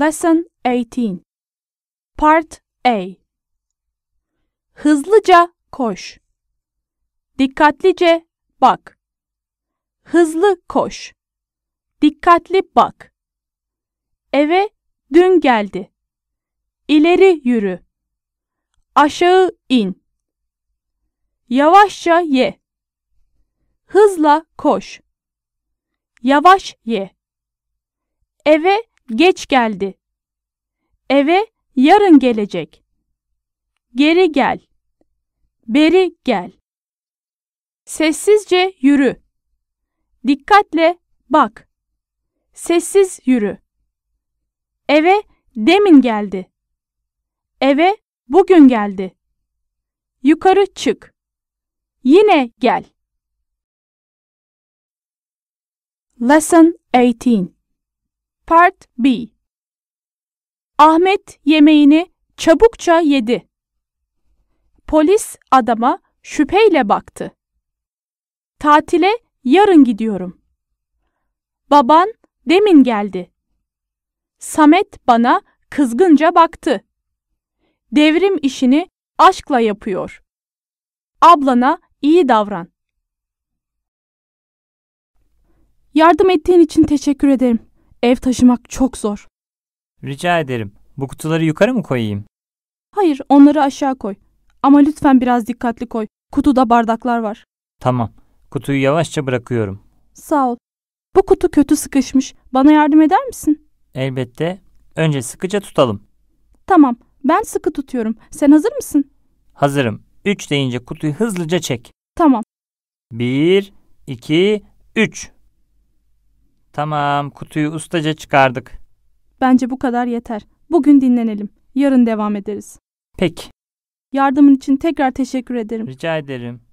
Lesson 18 Part A Hızlıca koş. Dikkatlice bak. Hızlı koş. Dikkatli bak. Eve dün geldi. İleri yürü. Aşağı in. Yavaşça ye. Hızla koş. Yavaş ye. Eve Geç geldi. Eve yarın gelecek. Geri gel. Beri gel. Sessizce yürü. Dikkatle bak. Sessiz yürü. Eve demin geldi. Eve bugün geldi. Yukarı çık. Yine gel. Lesson 18 Part B Ahmet yemeğini çabukça yedi. Polis adama şüpheyle baktı. Tatile yarın gidiyorum. Baban demin geldi. Samet bana kızgınca baktı. Devrim işini aşkla yapıyor. Ablana iyi davran. Yardım ettiğin için teşekkür ederim. Ev taşımak çok zor. Rica ederim. Bu kutuları yukarı mı koyayım? Hayır, onları aşağı koy. Ama lütfen biraz dikkatli koy. Kutuda bardaklar var. Tamam. Kutuyu yavaşça bırakıyorum. Sağ ol. Bu kutu kötü sıkışmış. Bana yardım eder misin? Elbette. Önce sıkıca tutalım. Tamam. Ben sıkı tutuyorum. Sen hazır mısın? Hazırım. Üç deyince kutuyu hızlıca çek. Tamam. Bir, iki, üç. Tamam, kutuyu ustaca çıkardık. Bence bu kadar yeter. Bugün dinlenelim. Yarın devam ederiz. Peki. Yardımın için tekrar teşekkür ederim. Rica ederim.